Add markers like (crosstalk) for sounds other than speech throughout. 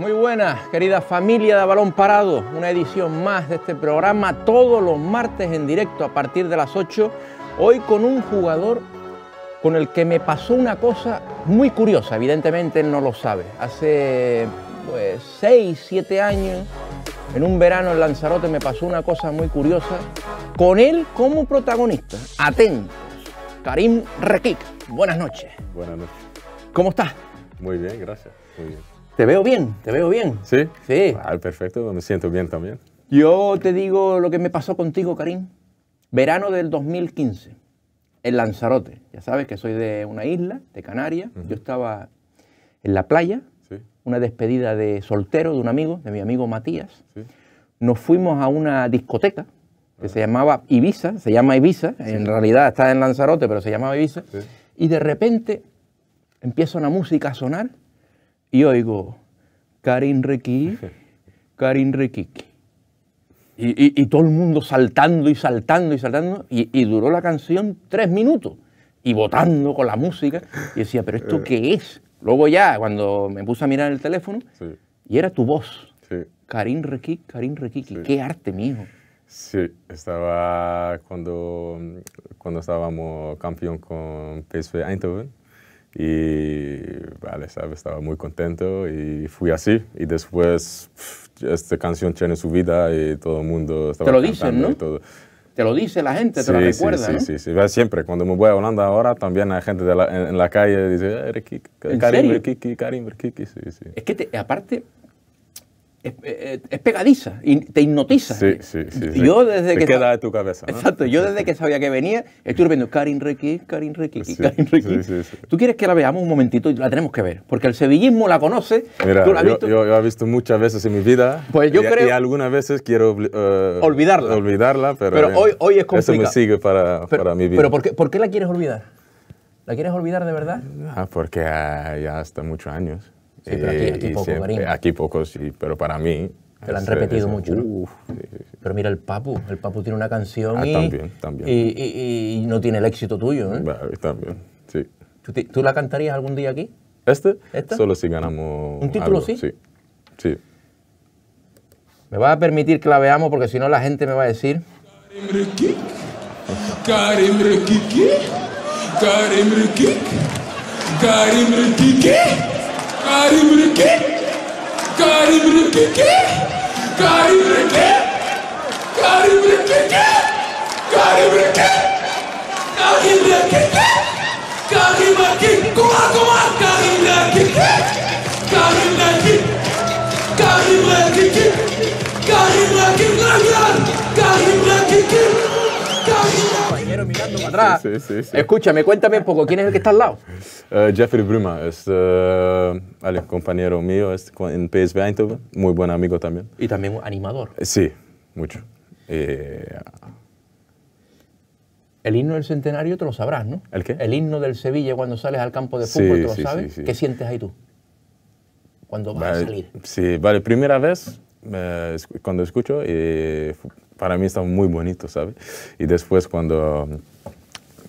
Muy buenas, querida familia de Balón Parado. Una edición más de este programa todos los martes en directo a partir de las 8. Hoy con un jugador con el que me pasó una cosa muy curiosa. Evidentemente él no lo sabe. Hace 6, pues, 7 años, en un verano en Lanzarote, me pasó una cosa muy curiosa. Con él como protagonista. atentos, Karim Rekik. Buenas noches. Buenas noches. ¿Cómo estás? Muy bien, gracias. Muy bien. Te veo bien, te veo bien. ¿Sí? Sí. al ah, perfecto, me siento bien también. Yo te digo lo que me pasó contigo, Karim. Verano del 2015, en Lanzarote. Ya sabes que soy de una isla, de Canarias. Yo estaba en la playa, una despedida de soltero de un amigo, de mi amigo Matías. Nos fuimos a una discoteca que ah. se llamaba Ibiza, se llama Ibiza, en realidad está en Lanzarote, pero se llamaba Ibiza. Y de repente empieza una música a sonar y oigo Karin Requi, (laughs) Karin Rekik. Y, todo el mundo saltando y saltando y saltando. Y, duró la canción tres minutos. Y votando con la música. Y decía, ¿pero esto (laughs) eh. qué es? Luego ya, cuando me puse a mirar el teléfono, y era tu voz. Sí. Karim Requiqui, Karim Requiqui. Qué arte, mijo. Sí, estaba cuando, cuando estábamos campeón con PSV Eindhoven y vale, Estaba muy contento y fui así. Y después esta canción tiene su vida y todo el mundo estaba Te lo dicen, ¿no? Te lo dice la gente, te lo recuerda, sí, sí, sí, siempre. Cuando me voy a Holanda ahora, también hay gente en, la calle dice, Karim, Karim, Karim, Es que aparte, es, pegadiza y te hipnotiza. Sí, sí, sí. Yo desde te que queda de tu cabeza. Exacto, yo desde que sabía que venía, estuve viendo Karin Reiki Karin sí, Karin sí. Tú quieres que la veamos un momentito y la tenemos que ver, porque el sevillismo la conoce. Mira, tú la has visto. he visto muchas veces en mi vida. Pues yo y, creo. algunas veces quiero eh, olvidarla. Olvidarla, pero. Pero hoy, hoy es complicado. Eso me sigue para, para mi vida. ¿Pero por qué, por qué la quieres olvidar? ¿La quieres olvidar de verdad? Ah, porque ah, ya hasta muchos años. Sí, pero aquí, eh, aquí poco, Aquí poco, sí, pero para mí... Te lo han repetido mucho. pero mira el Papu, el Papu tiene una canción ah, y, también, también. Y, no tiene el éxito tuyo. ¿eh? también, sí. ¿Tú, la cantarías algún día aquí? ¿Este? ¿Esta? Solo si ganamos ¿Un título sí? Sí. sí. Me vas a permitir que la veamos porque si no la gente me va a decir... Karim Karim Karim Garibiriki, Garibiriki, Garibiriki, Garibiriki, Garibiriki, Garibiriki, Garibiriki, Kuma Kuma, Garibiriki, Garibiriki, Garibiriki, Garibiriki, Garibiriki, Garibiriki, Compañero mirando para atrás. Escúchame, cuéntame un poco, ¿quién es el que está al lado? Eh, Jeffrey Bruma es un eh, compañero mío es en PSV Eindhoven, muy buen amigo también. Y también un animador. Eh, sí, mucho. el himno del centenario te lo sabrás, ¿no? ¿El qué? El himno del Sevilla cuando sales al campo de fútbol, lo sabes. ¿Qué sientes ahí tú? Cuando vas a salir. Sí, vale, primera vez cuando escucho, para mí está muy bonito, ¿sabes? Y después cuando...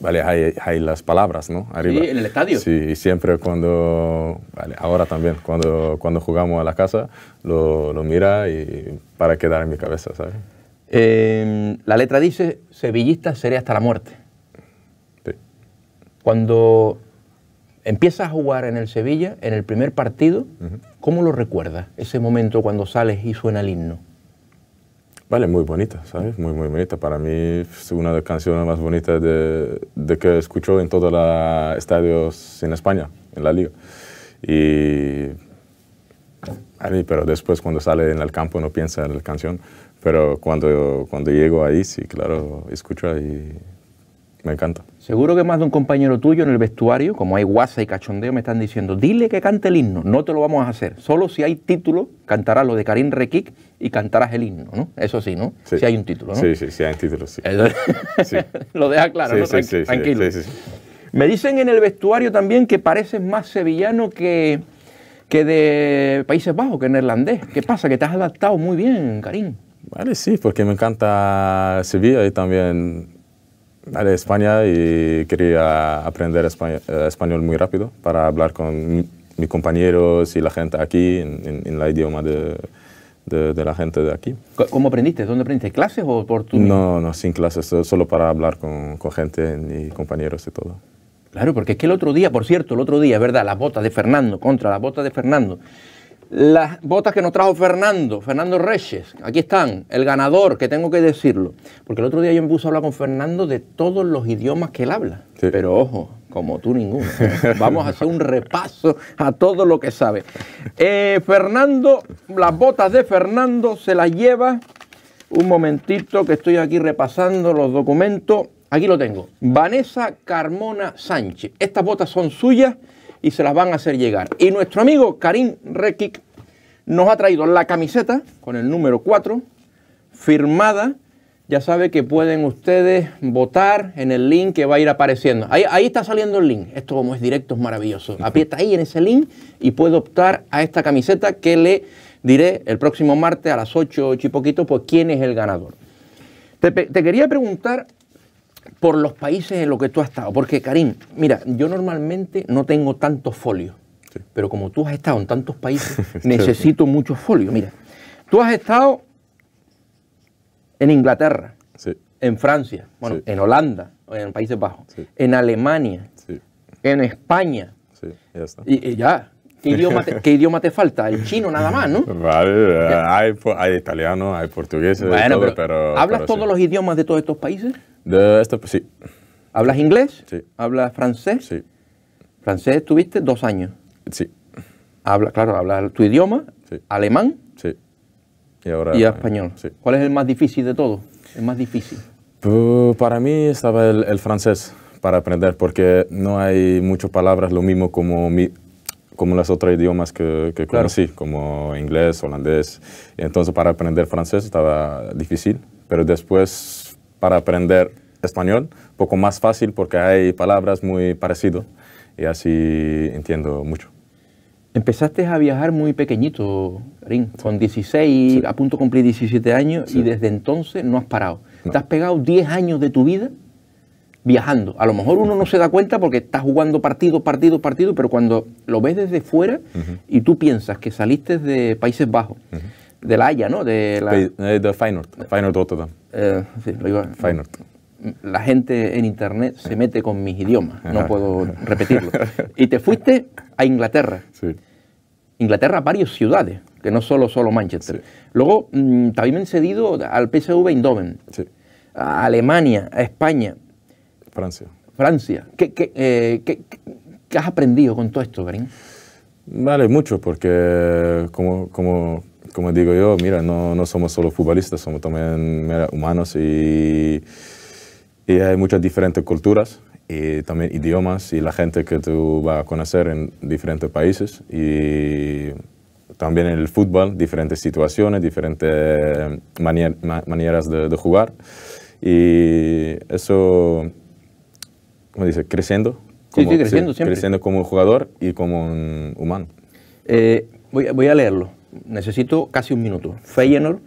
Vale, hay, las palabras, ¿no? Arriba. Sí, en el estadio. Sí, y siempre cuando, vale, ahora también, cuando, cuando jugamos a la casa, lo, mira y para quedar en mi cabeza, ¿sabes? Em, la letra dice, sevillista seré hasta la muerte. Sí. Cuando empiezas a jugar en el Sevilla, en el primer partido, ¿cómo lo recuerdas ese momento cuando sales y suena el himno? Vale, muy bonita, ¿sabes? Muy, muy bonita. Para mí es una de las canciones más bonitas de, de que escucho en todos los estadios en España, en la liga. Y... Ahí, pero después cuando sale en el campo no piensa en la canción, pero cuando, cuando llego ahí, sí, claro, escucho y me encanta. Seguro que más de un compañero tuyo en el vestuario, como hay guasa y cachondeo, me están diciendo, dile que cante el himno, no te lo vamos a hacer. Solo si hay título, cantarás lo de Karim Rekik y cantarás el himno, ¿no? Eso sí, ¿no? Si hay un título, ¿no? Sí, sí, sí hay un título, sí. (laughs) (laughs) lo deja claro, ¿no? tranquilo. Me dicen en el vestuario también que pareces más sevillano que, que de Países Bajos, que neerlandés. ¿Qué pasa? Que te has adaptado muy bien, Karim. Vale, sí, porque me encanta Sevilla y también a España y quería aprender eh, español muy rápido para hablar con mis compañeros y la gente aquí en, en, el idioma de, de, la gente de aquí. ¿Cómo aprendiste? ¿Dónde aprendiste? ¿Clases o por tu.? No, no, sin clases, solo para hablar con, con gente y compañeros y todo. Claro, porque es que el otro día, por cierto, el otro día, ¿verdad? Las botas de Fernando, contra las botas de Fernando las botas que nos trajo Fernando, Fernando Reyes. Aquí están, el ganador, que tengo que decirlo. Porque el otro día yo me puse a hablar con Fernando de todos los idiomas que él habla. Pero ojo, como tú ninguno. ¿eh? (laughs) Vamos a hacer un repaso a todo lo que sabe. Eh, Fernando, las botas de Fernando se las lleva. Un momentito que estoy aquí repasando los documentos. Aquí lo tengo. Vanessa Carmona Sánchez. Estas botas son suyas y se las van a hacer llegar. Y nuestro amigo Karim Rekik nos ha traído la camiseta con el número 4, firmada. Ya sabe que pueden ustedes votar en el link que va a ir apareciendo. Ahí, ahí está saliendo el link. Esto como es directo es maravilloso. Aprieta ahí en ese link y puede optar a esta camiseta que le diré el próximo martes a las 8, 8 y pues quién es el ganador. te quería preguntar por los países en los que tú has estado. Porque, Karim, mira, yo normalmente no tengo tantos folios, pero como tú has estado en tantos países, (laughs) necesito muchos folios. Mira, tú has estado en Inglaterra, en Francia, bueno, en Holanda, en Países Bajos, en Alemania, en España. Sí, ya está. y ya, ¿Qué idioma, te, falta? El chino nada más, ¿no? Vale, hay, italiano, hay portugués, pero, ¿Hablas todos los idiomas de todos estos países? De esto, pues, sí. ¿Hablas inglés? Sí. ¿Hablas francés? Sí. ¿Francés tuviste dos años? Sí. Habla, claro, hablas tu idioma, sí. alemán sí. y, ahora, y español. Sí. ¿Cuál es el más difícil de todos? El más difícil. Pues, para mí estaba el francés para aprender porque no hay muchas palabras lo mismo como mi, como los otros idiomas que, que conocí, como inglés, holandés. Entonces para aprender francés estaba difícil, pero después para aprender español, poco más fácil porque hay palabras muy parecidas y así entiendo mucho. Empezaste a viajar muy pequeñito, Rin, con 16, a punto de cumplir 17 años y desde entonces no has parado. Te has pegado 10 años de tu vida viajando. A lo mejor uno no se da cuenta porque está jugando partido, partido, partido, pero cuando lo ves desde fuera y tú piensas que saliste de Países Bajos, de La Haya, ¿no? De, la, eh, de eh, Feyenoord, La gente en internet se mete con mis idiomas, no puedo (laughs) repetirlo. Y te fuiste a Inglaterra. Sí. Inglaterra, varias ciudades, que no solo, solo Manchester. Luego, mm, también me han cedido al PSV Eindhoven. Sí. A Alemania, a España. Francia. Francia. Eh, ¿Qué, has aprendido con todo esto, Karim? Vale, mucho, porque como, digo yo, mira, no, somos solo futbolistas, somos también humanos y, hay muchas diferentes culturas y también idiomas y la gente que tú vas a conocer en diferentes países y también en el fútbol, diferentes situaciones, diferentes maneras de, de jugar y eso como dice, creciendo. Como, sí, creciendo siempre. Creciendo como jugador y como un humano. Eh, voy, a leerlo. Necesito casi un minuto. Feyenoord,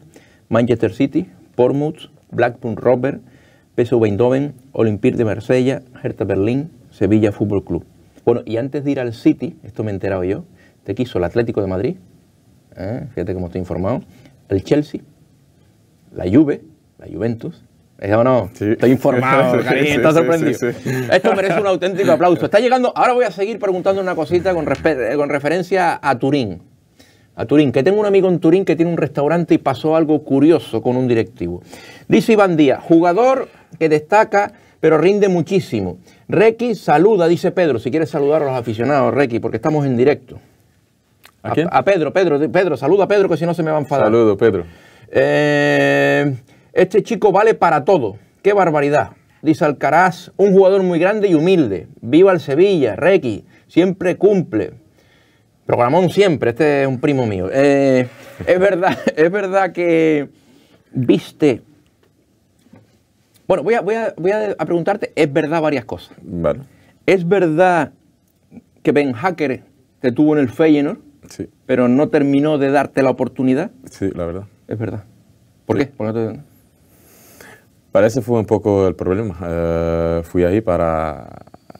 Manchester City, Portsmouth, Blackpool Robert, Peso Eindhoven, Olympique de Marsella, Hertha Berlín, Sevilla Fútbol Club. Bueno, y antes de ir al City, esto me enteraba yo, te quiso el Atlético de Madrid, ¿eh? fíjate cómo estoy informado, el Chelsea, la Juve, la Juventus, estoy informado, (laughs) sorprendido. Esto merece un auténtico aplauso. Está llegando, ahora voy a seguir preguntando una cosita con, eh, con referencia a Turín. A Turín, que tengo un amigo en Turín que tiene un restaurante y pasó algo curioso con un directivo. Dice Iván Díaz, jugador que destaca pero rinde muchísimo. Requi saluda, dice Pedro, si quieres saludar a los aficionados, Requi, porque estamos en directo. ¿A, quién? a, Pedro, Pedro, Pedro, saluda a Pedro que si no se me va a enfadar. Saludo, Pedro. Eh, este chico vale para todo. ¡Qué barbaridad! Dice Alcaraz, un jugador muy grande y humilde. Viva el Sevilla, Requi, siempre cumple. Programón siempre, este es un primo mío. Eh, es, verdad, (laughs) es verdad que viste... Bueno, voy a, preguntarte, es verdad varias cosas. Vale. ¿Es verdad que Ben Hacker te tuvo en el Feyenoord, sí. pero no terminó de darte la oportunidad? Sí, la verdad. Es verdad. ¿Por qué? te... Para ese fue un poco el problema. Eh, fui ahí para...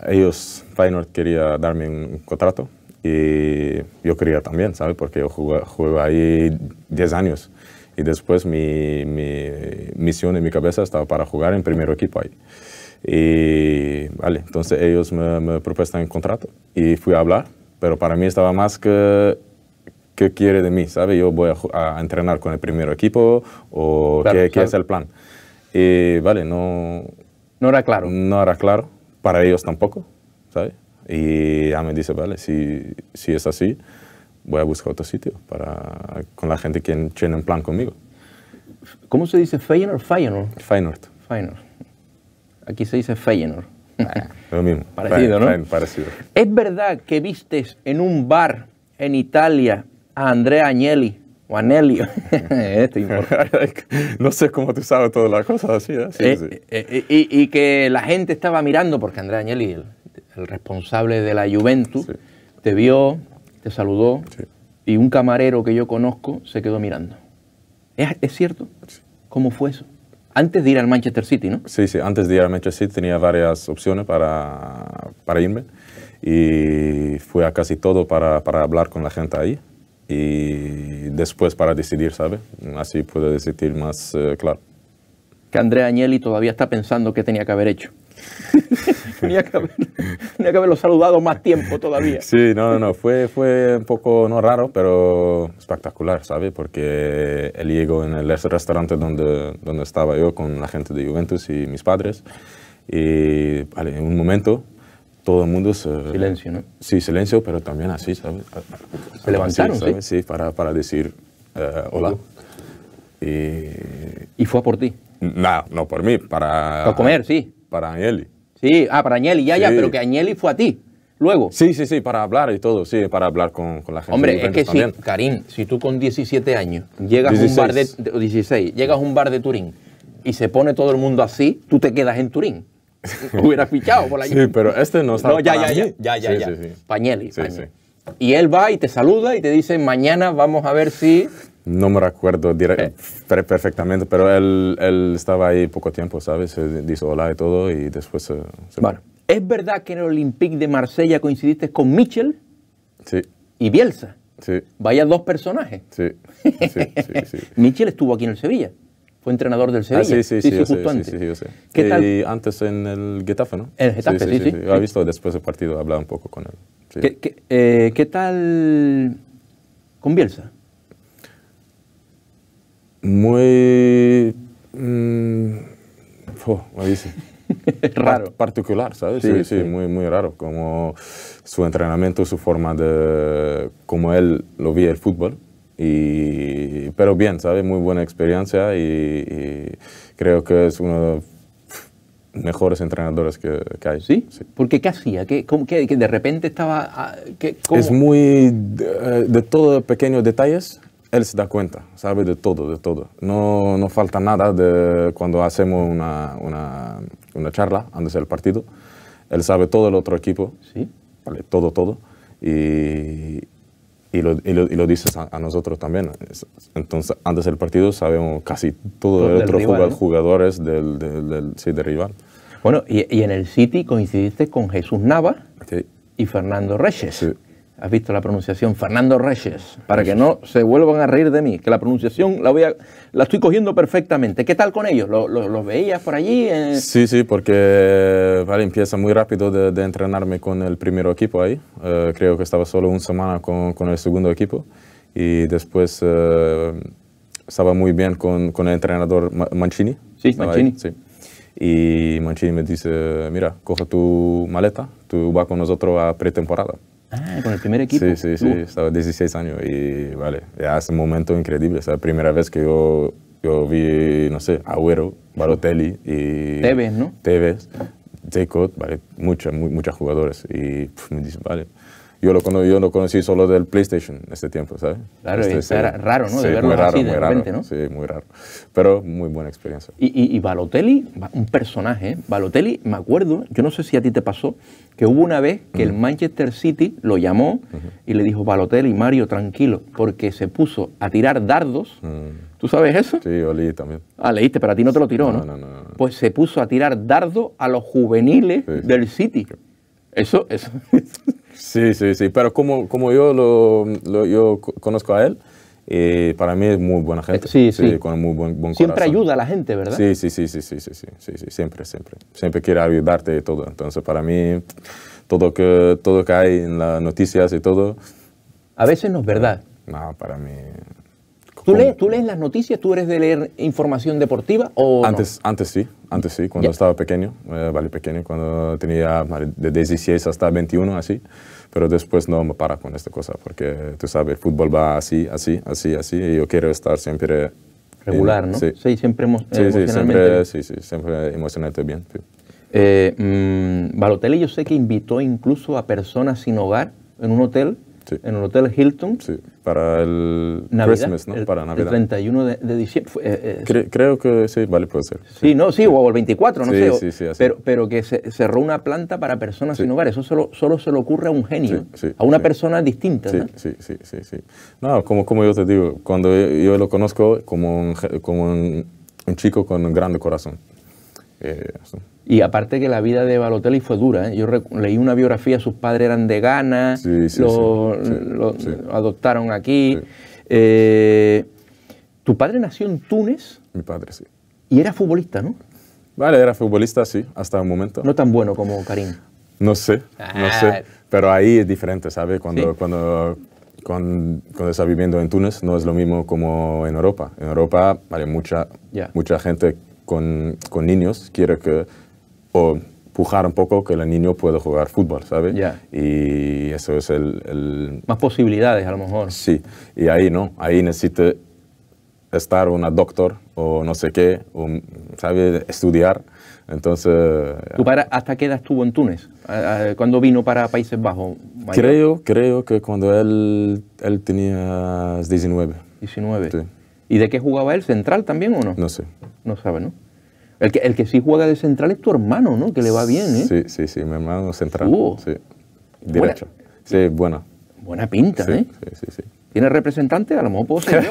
Ellos, Feyenoord quería darme un contrato y yo quería también, ¿sabes? Porque yo juego ahí 10 años y después mi, misión en mi cabeza estaba para jugar en primer equipo ahí. Y vale, entonces ellos me, propuestan un contrato y fui a hablar, pero para mí estaba más que qué quiere de mí, ¿sabe? Yo voy a, entrenar con el primer equipo o qué, es el plan. Y eh, vale, no... No era claro. No era claro, para ellos tampoco, ¿sabes? Y ya me dice, vale, si, si es así, voy a buscar otro sitio para, con la gente que tiene un plan conmigo. ¿Cómo se dice Feyenoord? Feyenoord. Feyenoord. Feyenoord. Aquí se dice Feyenoord. Lo mismo. (laughs) Parecido, ¿no? Parecido. ¿Es verdad que vistes en un bar en Italia a Andrea Agnelli Anelio. (laughs) Este, (laughs) no sé cómo tú sabes todas las cosas así. ¿eh? Eh, eh, y, que la gente estaba mirando, porque Andrea Agnelli, el, responsable de la Juventus, te vio, te saludó, y un camarero que yo conozco se quedó mirando. ¿Es, cierto? ¿Cómo fue eso? Antes de ir al Manchester City, ¿no? Sí, sí, antes de ir al Manchester City tenía varias opciones para, para irme y fue a casi todo para, para hablar con la gente ahí y después para decidir, ¿sabe? Así puedo decidir más eh, claro. Que Andrea Agnelli todavía está pensando qué tenía que haber hecho. (laughs) tenía, que haberlo saludado más tiempo todavía. Sí, no, no, fue, fue un poco, no raro, pero espectacular, ¿sabe? Porque él llegó en el restaurante donde, donde estaba yo con la gente de Juventus y mis padres. Y en un momento todo el mundo se... Silencio, ¿no? Sí, silencio, pero también así, ¿sabes? Se levantaron, ¿sabes? ¿sí? para, decir eh, hola. Y... y... fue por ti? No, no por mí, para... Para comer, sí. Para Agnelli. Sí, ah, para Agnelli, ya, ya, pero que Agnelli fue a ti. Luego. Sí, sí, sí, para hablar y todo, sí, para hablar con, con la gente. Hombre, es que si, Karim, si tú con 17 años llegas a un bar de, 16, llegas a un bar de Turín y se pone todo el mundo así, tú te quedas en Turín. (laughs) hubiera fichado por ahí? Sí, pero este no está. No, ya, ya, ya, sí, Sí, Y él va y te saluda y te dice, mañana vamos a ver si... No me recuerdo perfectamente, pero él, estaba ahí poco tiempo, ¿sabes? Se dice hola y todo y después ¿Es verdad que en el Olympique de Marsella coincidiste con Michel Sí. ¿Y Bielsa? Sí. Vaya dos personajes. Sí. sí, (laughs) Mitchell estuvo aquí en el Sevilla fue entrenador del Sevilla. Ah, sí, sí, sí, sí, justo antes. Sí, yo ¿Qué eh, tal? Y antes en el Getafe, ¿no? En el Getafe, sí, sí. Lo he visto después del partido, hablado un poco con él. ¿Qué, eh, qué, tal con Bielsa? Muy... Mmm, oh, dice. raro. particular, ¿sabes? Sí sí, Muy, muy raro. Como su entrenamiento, su forma de... Como él lo vía el fútbol. Y, pero bien, ¿sabes? Muy buena experiencia y, creo que es uno de los mejores entrenadores que, hay. ¿Sí? Porque ¿qué hacía? ¿Qué, cómo, qué, que de repente estaba... Ah, es muy... Eh, de, de todos pequeños detalles, él se da cuenta, sabe de todo, de todo. No, no falta nada de cuando hacemos una, una, una charla antes del partido. Él sabe todo el otro equipo, ¿Sí? vale, todo, todo. Y, y lo, y lo, dices a, nosotros también. Entonces, antes del partido sabemos casi todo de otros jugadores del, del, del, rival. Bueno, y, en el City coincidiste con Jesús Nava y Fernando Reyes. Sí has visto la pronunciación, Fernando Reyes, para que no se vuelvan a reír de mí, que la pronunciación la voy a, la estoy cogiendo perfectamente. ¿Qué tal con ellos? ¿Los lo, veías por allí? Eh? Sí, sí, porque vale, empieza muy rápido de, entrenarme con el primer equipo ahí. Eh, creo que estaba solo una semana con, con el segundo equipo y después eh, estaba muy bien con, con, el entrenador Mancini. Sí, Mancini. sí. Y Mancini me dice, mira, coge tu maleta, tú vas con nosotros a pretemporada. Ah, con el primer equipo. Sí, sí, sí, estaba 16 años y vale, ya es un momento increíble. Es la primera vez que yo, yo vi, no sé, Agüero, Barotelli y... Tevez, ¿no? Tevez, Jacob, vale, muchos, muchos jugadores. Y me dice, vale, yo lo, yo lo conocí solo del PlayStation en este tiempo, ¿sabes? Claro, era este, eh, este, raro, ¿no? de muy raro, de ¿no? Sí, muy raro. Pero muy buena experiencia. Y, Balotelli, un personaje, ¿eh? Balotelli, me acuerdo, yo no sé si a ti te pasó, que hubo una vez que el Manchester City lo llamó y le dijo, Balotelli, Mario, tranquilo, porque se puso a tirar dardos. Mm. ¿Tú sabes eso? Sí, yo leí también. Ah, leíste, pero a ti no te lo tiró, ¿no? No, no, no. Pues se puso a tirar dardos a los juveniles del City. Eso, eso. (laughs) Sí, sí, sí, pero como, como yo, lo, yo conozco a él, eh, para mí es muy buena gente. Sí, sí. con muy buen, buen Siempre ayuda a la gente, ¿verdad? Sí, sí, sí, sí, sí, sí, sí, sí, siempre, siempre. Siempre quiere ayudarte y todo. Entonces, para mí, todo que, todo que hay en las noticias y todo. A veces no es verdad. No, para mí ¿Tú, lees, las noticias? ¿Tú eres de leer información deportiva? O antes, antes sí, antes sí, cuando estaba pequeño, eh, pequeño, cuando tenía de 16 hasta 21, así. Pero después no me para con esta cosa, porque tú sabes, el fútbol va así, así, así, así, y yo quiero estar siempre. Regular, ¿no? Sí, siempre sí, emocionalmente. Sí, sí, bien. yo sé que invitó incluso a personas sin hogar en un hotel, en el Hotel Hilton, sí para el Navidad, Christmas, para Navidad. El 31 de, de diciembre. Eh, eh, creo que sí, vale, puede ser. Sí, no, sí, o el 24, no sé. sí, sí, Pero, pero que se, cerró una planta para personas sin hogar, eso solo, solo se le ocurre a un genio, a una persona distinta. Sí, ¿no? sí, sí, sí, sí. No, como, como yo te digo, cuando yo, lo conozco como un, como un, un chico con un grande corazón. Eh, y aparte que la vida de Balotelli fue dura. ¿eh? Yo leí una biografía, sus padres eran de Ghana, lo, adoptaron aquí. Eh, ¿Tu padre nació en Túnez? Mi padre, sí. Y era futbolista, ¿no? Vale, era futbolista, sí, hasta un momento. No tan bueno como Karim. No sé, no sé. Ah. Pero ahí es diferente, ¿sabes? Cuando, cuando, cuando, estás viviendo en Túnez no es lo mismo como en Europa. En Europa vale mucha, mucha gente con, con niños quiero que o pujar un poco que el niño pueda jugar fútbol, ¿sabes? Ya. Y eso es el, Más posibilidades a lo mejor. Sí, y ahí no, ahí necesita estar una doctor o no sé qué, o, ¿sabes? Estudiar. Entonces... padre hasta qué edad estuvo en Túnez? Ah, ah, ¿Cuándo vino para Países Bajos? Creo, creo que cuando él, él tenía 19. 19. Sí. ¿Y de qué jugaba él? ¿Central también o no? No sé. No sabe, ¿no? El que, el que sí juega de central es tu hermano, ¿no? Que le va bien, ¿eh? Sí, sí, sí, mi hermano central. Uh, sí. Derecho. Sí, buena. Buena pinta, ¿eh? Sí, sí, sí. ¿Tiene representante? A lo mejor puedo ser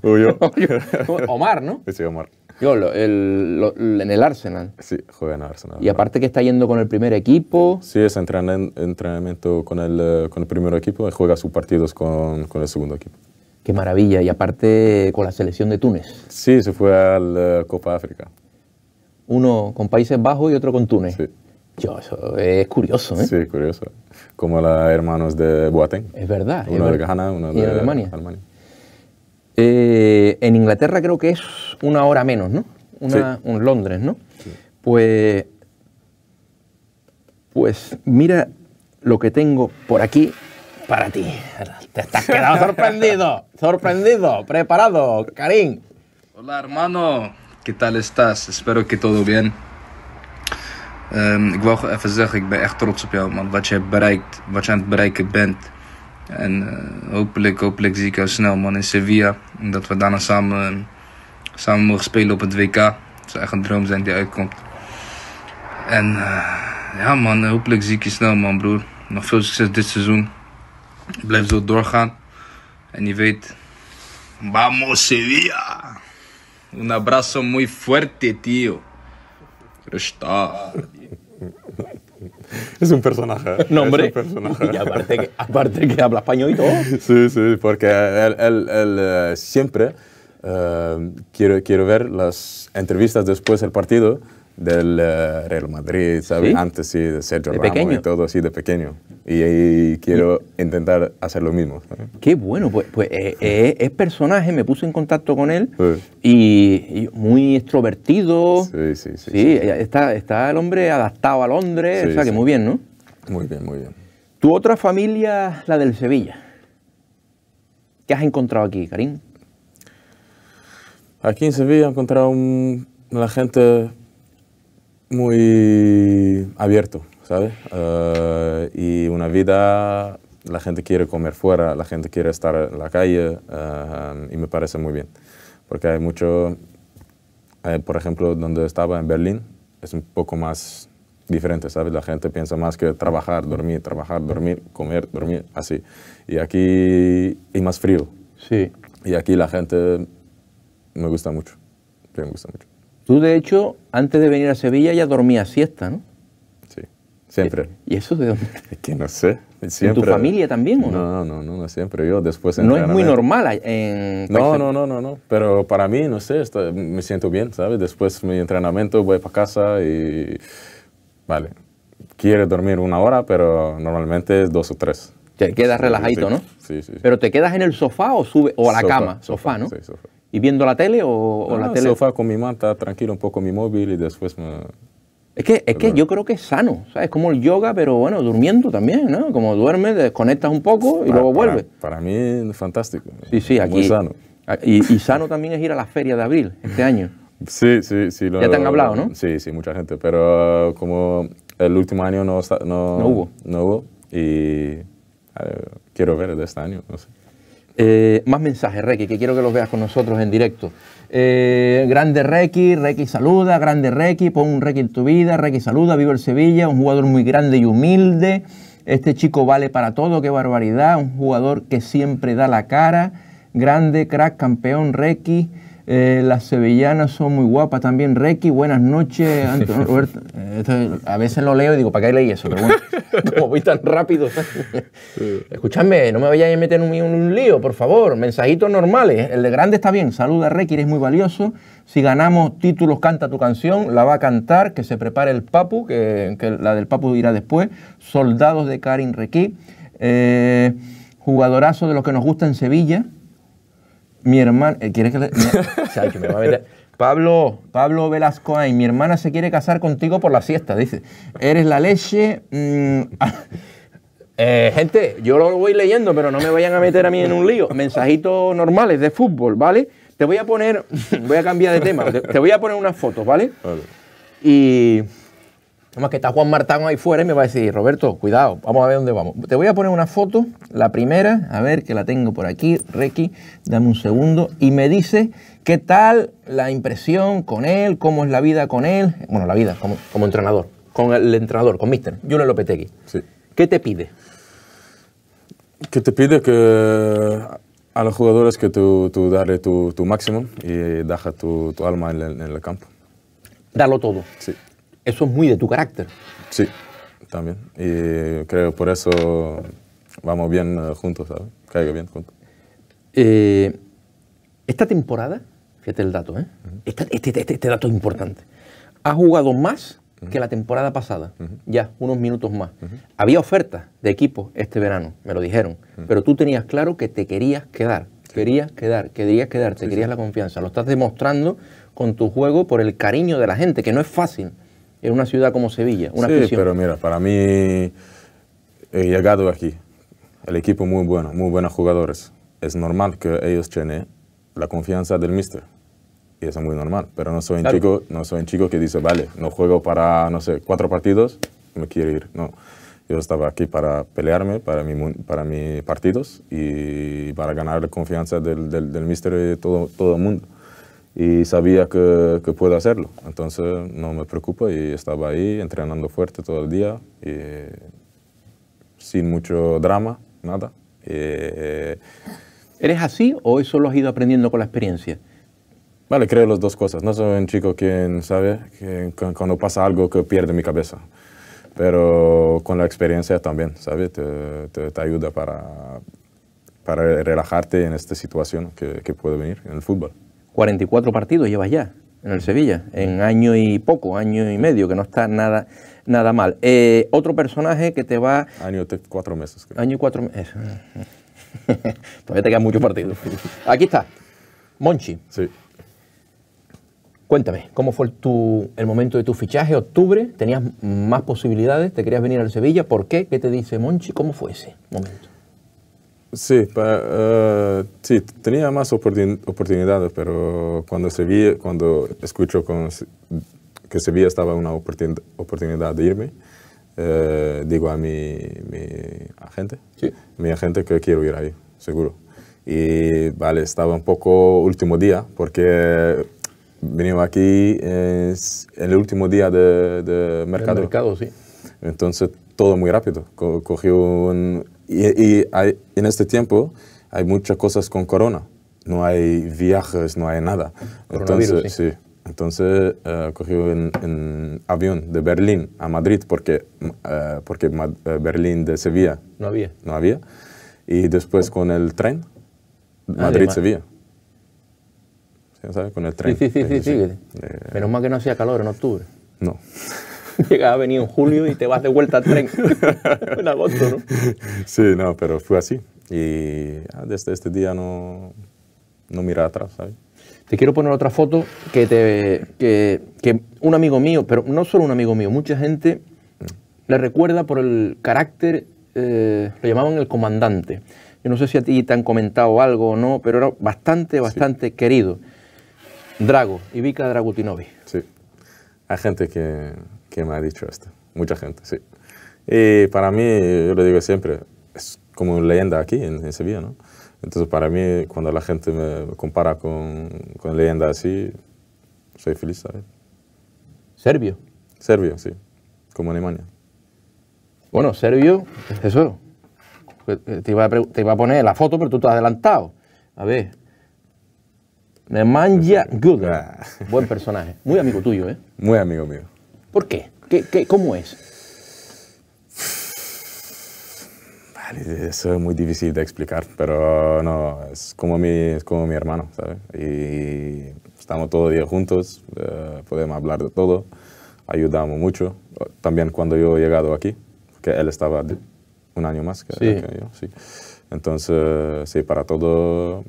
yo. o, (laughs) yo. Omar, ¿no? (laughs) Sí, Omar. Yo, el, en el Arsenal. Sí, juega en Arsenal. Y aparte que está yendo con el primer equipo. Sí, es entrenamiento con el, eh, con el primer equipo y juega sus partidos con, con el segundo equipo. Qué maravilla. Y aparte con la selección de Túnez. Sí, se fue a la eh, Copa África. Uno con Países Bajos y otro con Túnez. Sí. Yo, eso es curioso, ¿eh? Sí, curioso. Como los hermanos de Boateng. Es verdad. Uno de Ghana, uno de Alemania. Eh, en Inglaterra creo que es una hora menos, ¿no? Un Londres, ¿no? Sí. Pues, pues mira lo que tengo por aquí para ti. Te estás (laughs) sorprendido, sorprendido, preparado, Karim. Hola hermano, ¿qué tal estás? Espero que todo bien. Um, ik wil even zeggen, ik ben echt trots op jou man. Wat je hebt bereikt, wat je aan het bereiken bent. En eh, hopelijk, hopelijk zie ik jou snel man in Sevilla. En dat we daarna samen, samen mogen spelen op het WK. Het zou echt een droom zijn die uitkomt. En eh, ja man, hopelijk zie ik je snel man broer. Nog veel succes dit seizoen. Blijf zo doorgaan. En veis. vamos Sevilla. Un abrazo muy fuerte, tío. Está. (laughs) Es un personaje. ¿eh? Nombre. Es un personaje. Y aparte que, habla español y todo. (laughs) Sí, sí, porque él, él, eh, siempre eh, quiero ver las entrevistas después del partido del eh, Real Madrid, ¿sabes? Antes sí, de Sergio Ramos y todo así de pequeño. Y, quiero intentar hacer lo mismo. Qué bueno, pues, pues eh, eh, es personaje, me puse en contacto con él y, muy extrovertido. Sí, sí, sí. sí está, está, el hombre adaptado a Londres, o sea que muy bien, ¿no? Muy bien, muy bien. Tu otra familia, la del Sevilla. ¿Qué has encontrado aquí, Karim? Aquí en Sevilla he encontrado un, la gente muy abierto, ¿sabes? Eh, y una vida, la gente quiere comer fuera, la gente quiere estar en la calle eh, y me parece muy bien. Porque hay mucho, eh, por ejemplo, donde estaba en Berlín, es un poco más diferente, ¿sabes? La gente piensa más que trabajar, dormir, trabajar, dormir, comer, dormir, así. Y aquí, y más frío. Sí. Y aquí la gente me gusta mucho, me gusta mucho. Tú, de hecho, antes de venir a Sevilla ya dormías siesta, ¿no? Sí, siempre. ¿Y eso de dónde? (laughs) Es que no sé. ¿En tu familia también o no? No, no, no, siempre. Yo después No es muy normal en... No, no, no, no, no. Pero para mí, no sé, me siento bien, ¿sabes? Después mi entrenamiento voy para casa y... Vale. Quiero dormir una hora, pero normalmente es dos o tres. Te quedas relajadito, ¿no? Sí, sí, ¿Pero te quedas en el sofá o sube o a la cama? sofá ¿no? Sí, sofá. ¿Y viendo la tele o, no, la tele? sofá con mi manta, tranquilo, un poco mi móvil y después Es que, es que yo creo que es sano, ¿sabes? Como el yoga, pero bueno, durmiendo también, ¿no? Como duermes, desconectas un poco y luego vuelves. Para, mí es fantástico. Sí, sí, aquí. Muy sano. Y, sano también es ir a la feria de abril este año. (laughs) Sí, sí, sí. ya te han hablado, ¿no? Sí, sí, mucha gente. Pero ah, como el último año no, no, hubo. No hubo. Y quiero ver de este año, no sé. Eh, más mensajes, Requi, que quiero que los veas con nosotros en directo. Eh, grande Requi, Requi saluda, grande Requi, pon un Requi en tu vida, Requi saluda, vivo el Sevilla, un jugador muy grande y humilde. Este chico vale para todo, qué barbaridad, un jugador que siempre da la cara. Grande, crack, campeón, Requi. Eh, las sevillanas son muy guapas también. Requi, buenas noches. (laughs) a veces lo leo y digo, ¿para qué leí eso? (laughs) como voy tan rápido. Escúchame, no me vayáis a meter en un, lío, por favor. Mensajitos normales. El de grande está bien. Saluda a Requi, eres muy valioso. Si ganamos títulos, canta tu canción. La va a cantar, que se prepare el Papu, que, la del Papu irá después. Soldados de Karin Requi. Eh, jugadorazo de los que nos gusta en Sevilla. Mi hermana, eh, ¿quieres que le.? (laughs) Pablo, Pablo Velasco y mi hermana se quiere casar contigo por la siesta, dice. Eres la leche. Mm, (laughs) eh, gente, yo lo voy leyendo, pero no me vayan a meter a mí en un lío. Mensajitos normales de fútbol, ¿vale? Te voy a poner, (laughs) voy a cambiar de tema, te, voy a poner unas fotos, vale. Y más que está Juan Martán ahí fuera y me va a decir, Roberto, cuidado, vamos a ver dónde vamos. Te voy a poner una foto, la primera, a ver que la tengo por aquí, Requi, dame un segundo, y me dice qué tal la impresión con él, cómo es la vida con él, bueno, la vida como, como entrenador, con el entrenador, con Mister, Julio Lopetegui. ¿Qué te pide? ¿Qué te pide que a los jugadores que tú, tú darle tu, tu máximo y deja tu, alma en el, en el campo. Darlo todo. Sí eso es muy de tu carácter. Sí, también. Y creo por eso vamos bien eh, juntos, ¿sabes? Caigo bien juntos. Eh, esta temporada, fíjate el dato, ¿eh? Este, este, este, dato es importante. Has jugado más que la temporada pasada, ya unos minutos más. Había ofertas de equipo este verano, me lo dijeron, pero tú tenías claro que te querías quedar, querías quedar, querías quedar, querías la confianza. Lo estás demostrando con tu juego por el cariño de la gente, que no es fácil en una ciudad como Sevilla, una sí, pero mira, para mí he eh, llegado aquí, el equipo muy bueno, muy buenos jugadores. Es normal que ellos tengan la confianza del mister. Y eso es muy normal. Pero no soy un, chico, no soy un chico que dice, vale, no juego para, no sé, cuatro partidos, me quiero ir. No. Yo estaba aquí para pelearme, para, mi, para mis partidos y para ganar la confianza del, del, mister y de todo, todo el mundo y sabía que, que, puedo hacerlo. Entonces no me preocupa y estaba ahí entrenando fuerte todo el día, y, sin mucho drama, nada. Eh, ¿Eres así o eso lo has ido aprendiendo con la experiencia? Vale, creo las dos cosas. No soy un chico quien sabe que cuando pasa algo que pierde mi cabeza. Pero con la experiencia también, ¿sabes? Te, te, te ayuda para, para relajarte en esta situación que, que puede venir en el fútbol. 44 partidos llevas ya en el Sevilla, en año y poco, año y medio, que no está nada, nada mal. Eh, otro personaje que te va... Año y cuatro meses. Creo. Año y cuatro meses. (laughs) Todavía te quedan muchos partidos. Aquí está, Monchi. Sí. Cuéntame, ¿cómo fue tu, el momento de tu fichaje? ¿Octubre? ¿Tenías más posibilidades? ¿Te querías venir al Sevilla? ¿Por qué? ¿Qué te dice Monchi? ¿Cómo fue ese momento? Sí, eh, sí, tenía más oportunidades, pero cuando, se vi, cuando escucho que que vi estaba una oportunidad de irme, eh, digo a mi, agente, mi agente que quiero ir ahí, seguro. Y vale, estaba un poco último día, porque venimos aquí en, el último día de, mercado. mercado, sí. Entonces todo muy rápido. un y, hay, en este tiempo hay muchas cosas con corona. No hay viajes, no hay nada. Entonces, sí. Entonces eh, cogí un, avión de Berlín a Madrid porque, eh, porque eh, Berlín de Sevilla. No había. No había. Y después con el tren, ah, Madrid-Sevilla. vía. ¿Sabes? Con el tren. sí, sí. sí. Menos mal que no hacía calor en octubre. No. (laughs) llegas a venir en julio y te vas de vuelta al tren (laughs) en agosto, ¿no? Sí, no, pero fue así. Y ah, desde este día no, no mira atrás, ¿sabes? Te quiero poner otra foto que, te, que, que un amigo mío, pero no solo un amigo mío, mucha gente le recuerda por el carácter, eh, lo llamaban el comandante. Yo no sé si a ti te han comentado algo o no, pero era bastante, bastante querido. Drago, Ivica Dragutinovi. Sí. Hay gente que que me ha dicho esto. Mucha gente, sí. Y para mí, yo lo digo siempre, es como leyenda aquí en, Sevilla, ¿no? Entonces, para mí, cuando la gente me compara con, con leyenda así, soy feliz, ¿sabes? ¿Serbio? Serbio, sí. Como Alemania. Bueno, serbio, eso. Pues, eh, te iba, a te iba a poner la foto, pero tú te has adelantado. A ver. Nemanja Guga. Ah. Buen personaje. Muy amigo tuyo, ¿eh? Muy amigo mío. ¿Por qué? cómo es? Eso es muy difícil de explicar, pero no, es como mi, es como mi hermano, ¿sabes? Y estamos todos días juntos, eh, podemos hablar de todo, ayudamos mucho. También cuando yo he llegado aquí, que él estaba un año más que, yo, Entonces, sí, para todo,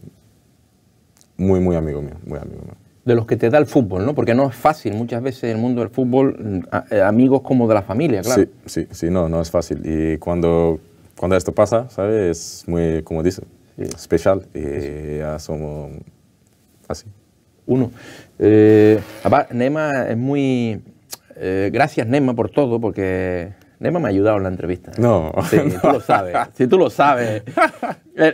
muy, muy amigo mío, muy amigo mío de los que te da el fútbol, ¿no? Porque no es fácil muchas veces en el mundo del fútbol, eh, amigos como de la familia, claro. Sí, sí, sí, no, no es fácil. Y cuando, cuando esto pasa, ¿sabes? Es muy, como dice especial. Y ya somos así. Uno. Eh, Nema es muy... Eh, gracias, Nema, por todo, porque Nema me ha ayudado en la entrevista. No. Sí, tú (laughs) lo sabes. Sí, tú lo sabes.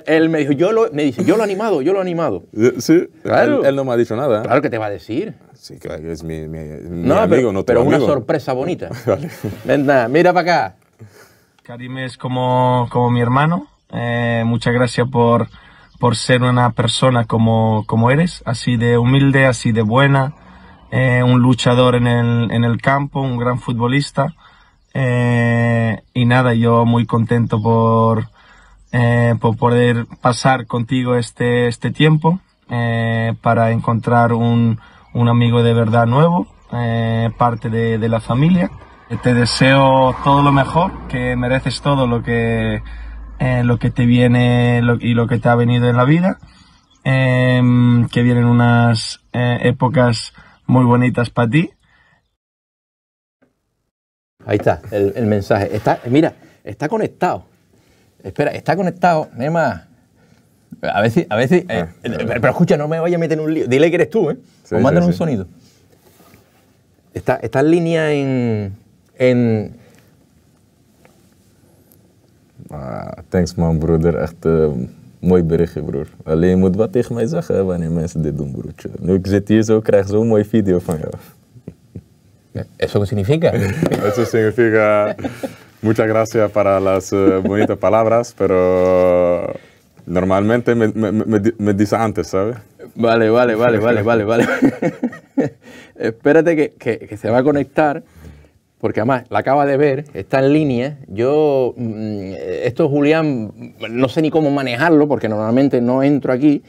él, me dijo, yo lo, me dice, yo lo he animado, yo lo he animado. Sí, Él, no me ha dicho nada. Claro que te va a decir. Sí, claro es mi, mi, no, amigo, pero, pero una sorpresa bonita. (laughs) Venga, mira para acá. Karim es como, como mi hermano. Eh, muchas gracias por, por ser una persona como, como eres, así de humilde, así de buena, eh, un luchador en el, en el campo, un gran futbolista. Eh, y nada, yo muy contento por, eh, por poder pasar contigo este, este tiempo eh, para encontrar un, amigo de verdad nuevo, parte de, la familia. Te deseo todo lo mejor, que mereces todo lo que, lo que te viene y lo que te ha venido en la vida. Em, que vienen unas épocas muy bonitas para ti Ahí está, el, el mensaje. Está, mira, está conectado. Espera, está conectado, Nema. A ver si, a ver si, eh, a ah, eh, Pero, pero, escucha, no me vaya a meter en un lío. Dile que eres tú, ¿eh? o mándale un sonido. Está, está en línea en. en ah, thanks man broeder, echt uh, mooi berichtje broer. Alleen moet wat tegen mij zeggen wanneer mensen dit doen broertje. Nu ik zit hier zo, krijg zo'n mooie video van jou. ¿Eso qué significa? (laughs) Eso significa muchas gracias para las eh, bonitas palabras, pero normalmente me, me, me, dice antes, ¿sabes? Vale, vale, vale, vale, vale, vale. (laughs) Espérate que, que, se va a conectar, porque además la acaba de ver, está en línea. Yo, mm, esto Julián, no sé ni cómo manejarlo, porque normalmente no entro aquí,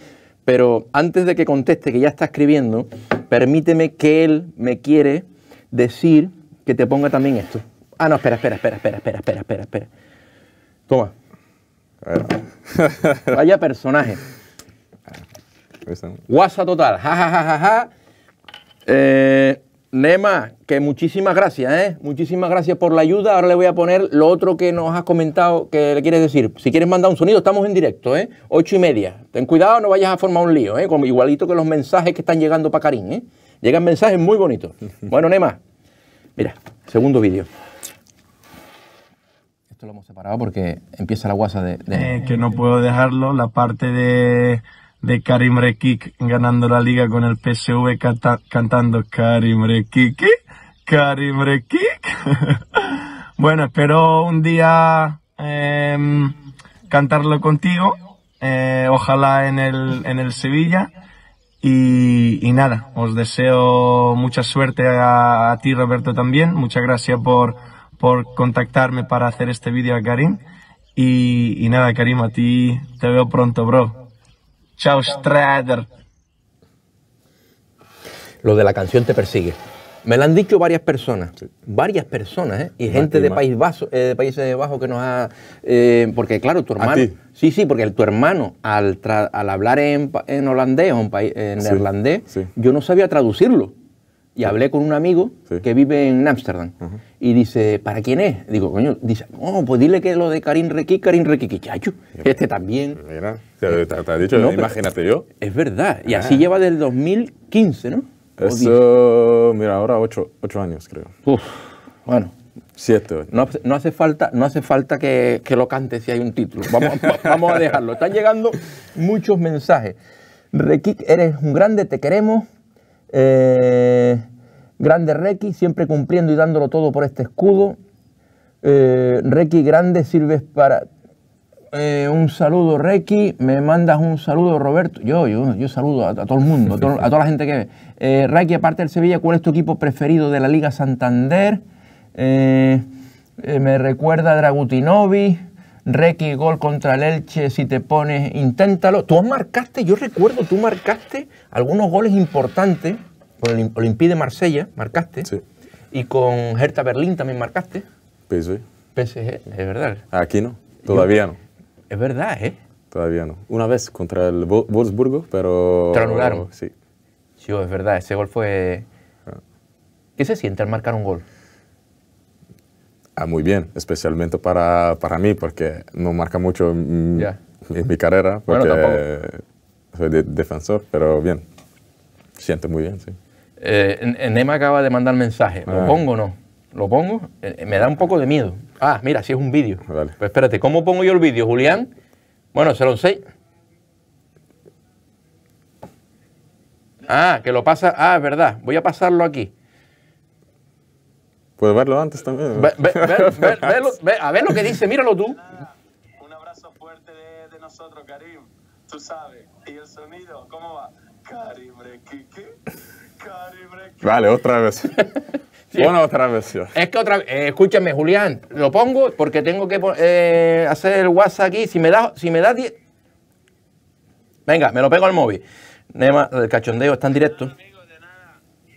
pero antes de que conteste, que ya está escribiendo, permíteme que él me quiere decir que te ponga también esto. Ah, no, espera, espera, espera, espera, espera, espera, espera, Toma. (laughs) Vaya personaje. Guasa total. Ja, ja, ja, eh, Nema, que muchísimas gracias, ¿eh? Muchísimas gracias por la ayuda. Ahora le voy a poner lo otro que nos has comentado que le quieres decir. Si quieres mandar un sonido, estamos en directo, ¿eh? Ocho y media. Ten cuidado, no vayas a formar un lío, ¿eh? Como igualito que los mensajes que están llegando para Karim, ¿eh? Llegan mensajes muy bonitos. (laughs) Bueno, Nema, mira, segundo vídeo. Esto lo hemos separado porque empieza la guasa de... Eh, que no puedo dejarlo, la parte de, de Karim Rekik ganando la liga con el PSV cantando Karim Rekik, Karim Rekik. (laughs) bueno, espero un día em, cantarlo contigo, eh, ojalá en el, en el Sevilla y, nada, os deseo mucha suerte a, ti Roberto también. Muchas gracias por, por contactarme para hacer este vídeo a Karim. Y, nada, Karim, a ti te veo pronto, bro. Chao, Strader. Lo de la canción te persigue. Me lo han dicho varias personas, varias personas, ¿eh? y gente de, país vaso, eh, de Países Bajos que nos ha... Eh, porque claro, tu hermano... Sí, sí, porque el, tu hermano, al, hablar en, en, holandés o en, en neerlandés, yo no sabía traducirlo. Y hablé con un amigo que vive en Ámsterdam. Y dice, ¿para quién es? Digo, coño, dice, no, oh, pues dile que lo de Karim Requi, Karim Requi, chacho, pues, este también. te, dicho, imagínate yo. Es verdad, y ah. así lleva del 2015, ¿no? Eso, mira, ahora ocho, años creo. bueno. Siete, No, hace falta, no hace falta que, que lo cante si hay un título. Vamos, (laughs) vamos a dejarlo. Están llegando muchos mensajes. Requi, eres un grande, te queremos. Eh, grande Requi, siempre cumpliendo y dándolo todo por este escudo. Eh, grande, sirves para, eh, un saludo, Requi, Me mandas un saludo, Roberto. Yo, yo, yo saludo a, todo el mundo, a, toda la gente que ve. Eh, Reiki, aparte del Sevilla, ¿cuál es tu equipo preferido de la Liga Santander? Eh, me recuerda Dragutinovi. Reiki, gol contra el Elche, si te pones, inténtalo. Tú marcaste, yo recuerdo, tú marcaste algunos goles importantes con el de Marsella, marcaste. Sí. Y con Hertha Berlín también marcaste. PSG. PSG, es verdad. Aquí no, todavía no. Es verdad, ¿eh? Todavía no. Una vez contra el Wolfsburgo, pero... Te Sí. Sí, es verdad, ese gol fue... Ah. ¿Qué se siente al marcar un gol? Ah, muy bien, especialmente para, mí, porque no marca mucho en, mi carrera, porque soy defensor, pero bien, siento muy bien, sí. Eh, Nema acaba de mandar mensaje, ¿lo ah. pongo no? lo pongo, eh, me da un poco de miedo. Ah, mira, si es un vídeo. Pues espérate, ¿cómo pongo yo el vídeo, Julián? Bueno, se lo enseño. Ah, que lo pasa. Ah, es verdad. Voy a pasarlo aquí. Puedo verlo antes también. (laughs) a ver lo que dice, míralo tú. un abrazo fuerte de, nosotros, Karim. Tú sabes. Y el sonido, ¿cómo va? Karim, ¿qué? Vale, otra vez. (laughs) otra vez. Es que otra vez. Eh, escúchame, Julián, lo pongo porque tengo que eh, hacer el WhatsApp aquí. Si me da, si me da Venga, me lo pego al móvil. Nema, el cachondeo está en directo.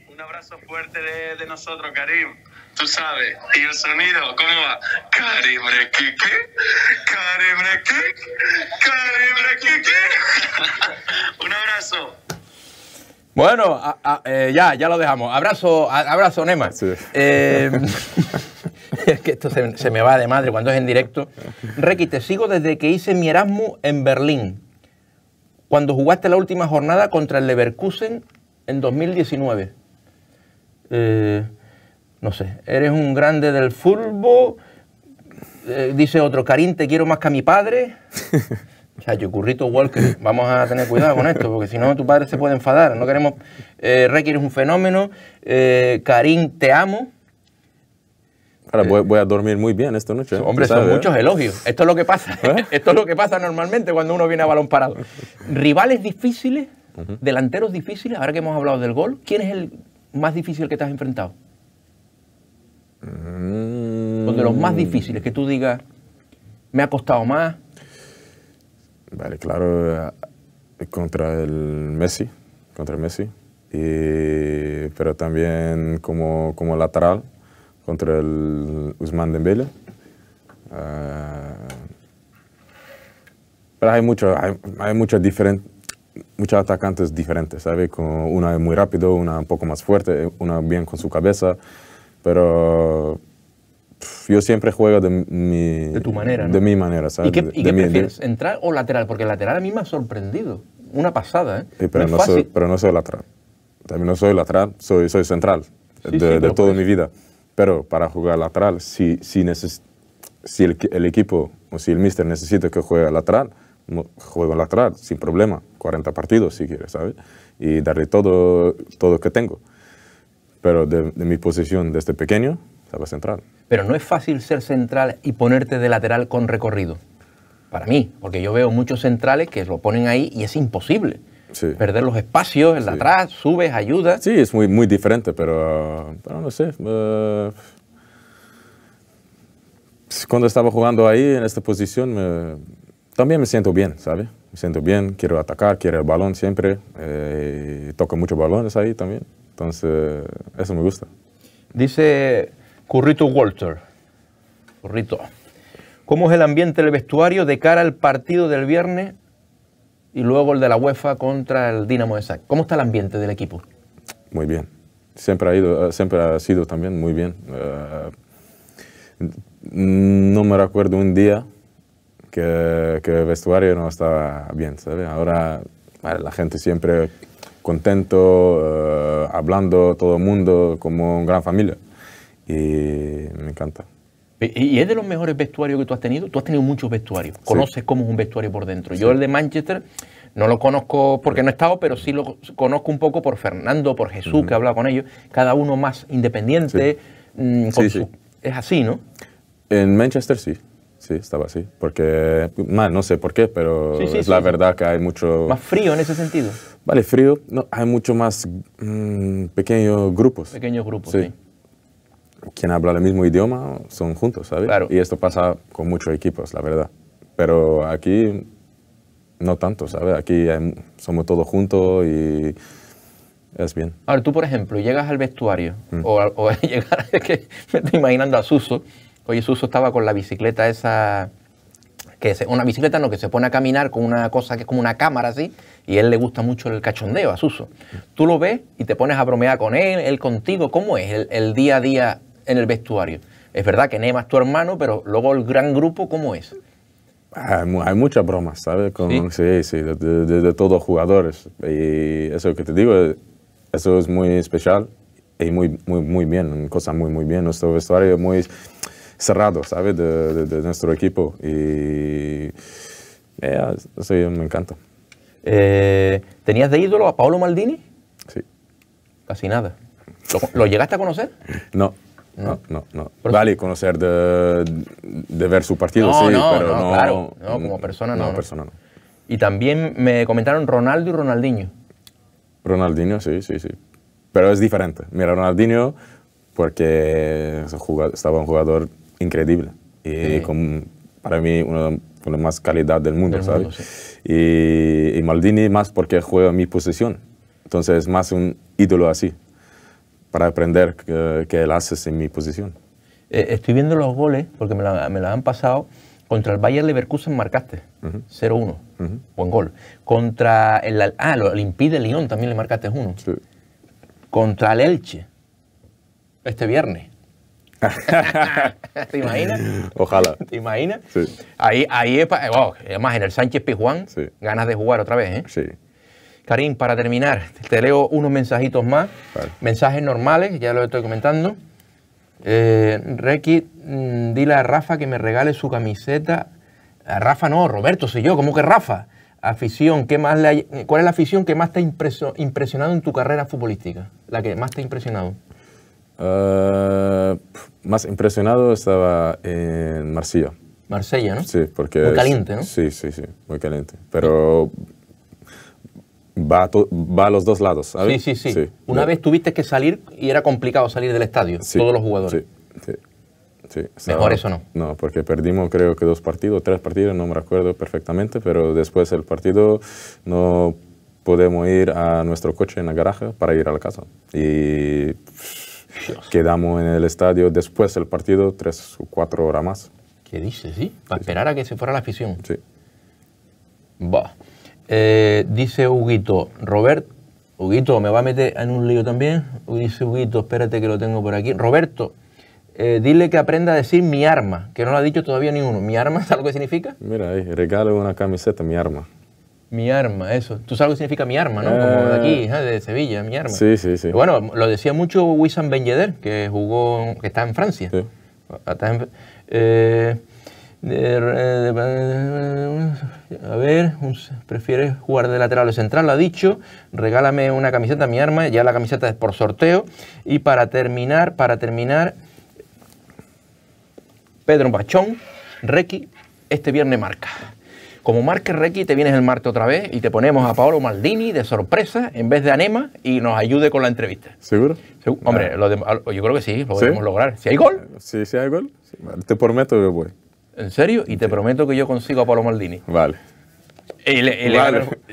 Un abrazo fuerte de, nosotros, Karim tú sabes. Y el sonido, ¿cómo va? Karim Kike, Karim Kike, Karim Kike. (laughs) Un abrazo. Bueno, eh, ya, ya lo dejamos. Abrazo, abrazo Nema. Eh, (laughs) es que esto se, me va de madre cuando es en directo. Requi, te sigo desde que hice mi Erasmus en Berlín, cuando jugaste la última jornada contra el Leverkusen en 2019. Eh, no sé, eres un grande del fútbol. dice otro, Karim, te quiero más que a mi padre. (laughs) O sea, currito Walker, (coughs) vamos a tener cuidado con esto, porque si no tu padre se puede enfadar. No queremos. Eh, un fenómeno. Eh, Karim, te amo. Ahora eh, voy, a dormir muy bien esta noche. ¿eh? Hombre, son muchos elogios. Esto es lo que pasa. (laughs) Esto es lo que pasa normalmente cuando uno viene a balón parado. Rivales difíciles, delanteros difíciles, ahora que hemos hablado del gol, ¿quién es el más difícil que te has enfrentado? Mm. de los más difíciles, que tú digas, me ha costado más, Vale, claro, eh, contra el Messi, contra Messi, pero también como, lateral contra el Usman Dembélé. Uh, pero hay, hay, muchos diferentes muchos atacantes diferentes, ¿sabes? Una es muy rápido, una un poco más fuerte, una bien con su cabeza, pero yo siempre juego de mi, de tu manera, de mi manera, ¿sabes? ¿Y qué, prefieres, entrar o lateral? Porque el lateral a mí me ha sorprendido, una pasada, ¿eh? pero, no, soy, pero no soy lateral, también no soy lateral, soy, soy central de, toda pues mi vida, pero para jugar lateral, si, si, neces si el, equipo o si el mister necesita que juegue lateral, juego lateral sin problema, 40 partidos si quieres, ¿sabes? Y darle todo, todo que tengo. Pero de mi posición desde pequeño, la central. Pero no es fácil ser central y ponerte de lateral con recorrido. Para mí, porque yo veo muchos centrales que lo ponen ahí y es imposible. Sí. Perder los espacios, el atrás, subes, ayudas. Sí, es muy, muy diferente, pero, no sé. Eh, cuando estaba jugando ahí, en esta posición, también me siento bien, ¿sabes? Me siento bien, quiero atacar, quiero el balón siempre. Eh, toco muchos balones ahí también. Entonces, eso me gusta. Dice Currito Walter. Currito. ¿Cómo es el ambiente del vestuario de cara al partido del viernes y luego el de la UEFA contra el Dinamo de Zagreb? ¿Cómo está el ambiente del equipo? Muy bien. Siempre ha, ido, eh, siempre ha sido también muy bien. Eh, no me recuerdo un día que, el vestuario no estaba bien, Ahora la gente siempre contento, eh, hablando, todo el mundo como una gran familia y me encanta. ¿Y es de los mejores vestuarios que tú has tenido? Tú has tenido muchos vestuarios. Conoces cómo es un vestuario por dentro. Yo el de Manchester no lo conozco porque no he estado, pero sí lo conozco un poco por Fernando, por Jesús, que he hablado con ellos. Cada uno más independiente. Sí. Mm, sí. Es así, ¿no? En Manchester sí. Sí, estaba así. Porque, mal, no sé por qué, pero es la verdad que hay mucho... Más frío en ese sentido. Vale, frío. No, hay mucho más mm, pequeños grupos. Pequeños grupos, sí quien habla el mismo idioma son juntos, ¿sabes? Claro. Y esto pasa con muchos equipos, la verdad. Pero aquí no tanto, ¿sabes? Aquí em, somos todos juntos y es bien. Ahora, tú, por ejemplo, llegas al vestuario mm. o, (laughs) llegar, que me estoy imaginando a Suso. Oye, Suso estaba con la bicicleta esa que es una bicicleta no, que se pone a caminar con una cosa que es como una cámara así, y a él le gusta mucho el cachondeo a Suso. Mm. Tú lo ves y te pones a bromear con él, él contigo. ¿Cómo es el, el día a día en el vestuario. Es verdad que Neymar es tu hermano, pero luego el gran grupo, ¿cómo es? Hay, muchas bromas, ¿sabes? sí, sí, de, todos los jugadores. Y eso que te digo, eso es muy especial y muy, muy, muy bien, cosa muy, muy bien. Nuestro vestuario es muy cerrado, ¿sabes? De, nuestro equipo. Y eso eh, me encanta. Eh, ¿Tenías de ídolo a Paolo Maldini? Sí. Casi nada. ¿Lo, llegaste a conocer? No, no, no, no. Vale conocer de, ver su partido, sí, pero no, como persona no. persona no. Y también me comentaron Ronaldo y Ronaldinho. Ronaldinho, sí, sí, sí. Pero es diferente. Mira, Ronaldinho, porque estaba un jugador increíble y para mí uno con la más calidad del mundo, ¿sabes? y, y Maldini más porque juega mi posición. Entonces es más un ídolo así para aprender qué él hace en mi posición. Eh, estoy viendo los goles, porque me los han pasado. Contra el Bayern Leverkusen marcaste 0-1. Buen gol. Contra el, ah, el Olympique de Lyon también le marcaste 1. Sí. Contra el Elche. Este viernes. (laughs) ¿Te imaginas? Ojalá. (laughs) ¿Te imaginas? Sí. Ahí, ahí eh, es, más en el Sánchez Pizjuán, sí. ganas de jugar otra vez, ¿eh? Sí. Karim, para terminar, te leo unos mensajitos más. Mensajes normales, ya lo estoy comentando. Eh, Requi, mm, dile a Rafa que me regale su camiseta. Rafa no, Roberto soy yo, ¿cómo que Rafa? Afición, ¿qué más ¿cuál es la afición que más te ha impresionado en tu carrera futbolística? La que más te ha impresionado. Eh, más impresionado estaba en Marsella. Marsella, ¿no? Sí, porque... Muy caliente, ¿no? Sí, sí, sí, muy caliente. Pero... Va a, va los dos lados, Sí, sí, sí. Una vez tuviste que salir y era complicado salir del estadio, todos los jugadores. Mejor eso no. No, porque perdimos creo que dos partidos, tres partidos, no me recuerdo perfectamente, pero después del partido no podemos ir a nuestro coche en la garaje para ir a la casa. Y quedamos en el estadio después del partido tres o cuatro horas más. ¿Qué dices? Sí, para esperar a que se fuera la afición. Sí dice Huguito, Robert, Huguito, me va a meter en un lío también. Dice Huguito, espérate que lo tengo por aquí. Roberto, dile que aprenda a decir mi arma, que no lo ha dicho todavía ninguno. ¿Mi arma sabes lo que significa? Mira ahí, regalo una camiseta, mi arma. Mi arma, eso. Tú sabes lo que significa mi arma, ¿no? Como de aquí, de Sevilla, mi arma. Sí, sí, sí. bueno, lo decía mucho Wissam Ben que jugó, que está en Francia. Sí. A ver, prefiere jugar de lateral o central, lo ha dicho. Regálame una camiseta, mi arma. Ya la camiseta es por sorteo. Y para terminar, para terminar, Pedro Bachón, Requi, este viernes marca. Como marque Requi, te vienes el martes otra vez y te ponemos a Paolo Maldini de sorpresa en vez de Anema y nos ayude con la entrevista. ¿Seguro? Hombre, ah. ah, yo creo que sí, lo podemos lograr. Si hay gol. si hay gol. Te prometo que voy. ¿En serio? Y te prometo que yo consigo a Pablo Maldini. Vale. Y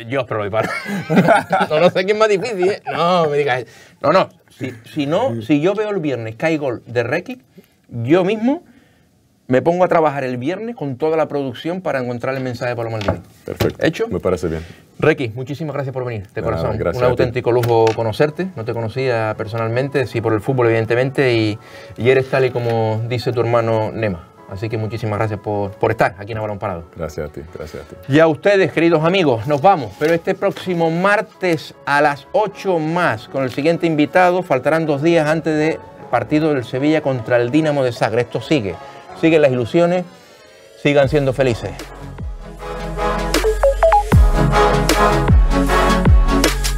yo paro. (laughs) no, no sé quién más difícil, ¿eh? No, me digas. No, no. Si, no, si yo veo el viernes que hay gol de Rekic, yo mismo me pongo a trabajar el viernes con toda la producción para encontrar el mensaje de Pablo Maldini. Perfecto. ¿Hecho? Me parece bien. Requi, muchísimas gracias por venir, de corazón. Un auténtico lujo conocerte. No te conocía personalmente, sí por el fútbol, evidentemente, y, y eres tal y como dice tu hermano Nema. Así que muchísimas gracias por, estar aquí en Avalon Parado. Gracias a ti, gracias a ti. Y a ustedes, queridos amigos, nos vamos. Pero este próximo martes a las 8 más con el siguiente invitado. Faltarán dos días antes del partido del Sevilla contra el Dinamo de Sagre. Esto sigue. Siguen las ilusiones. Sigan siendo felices.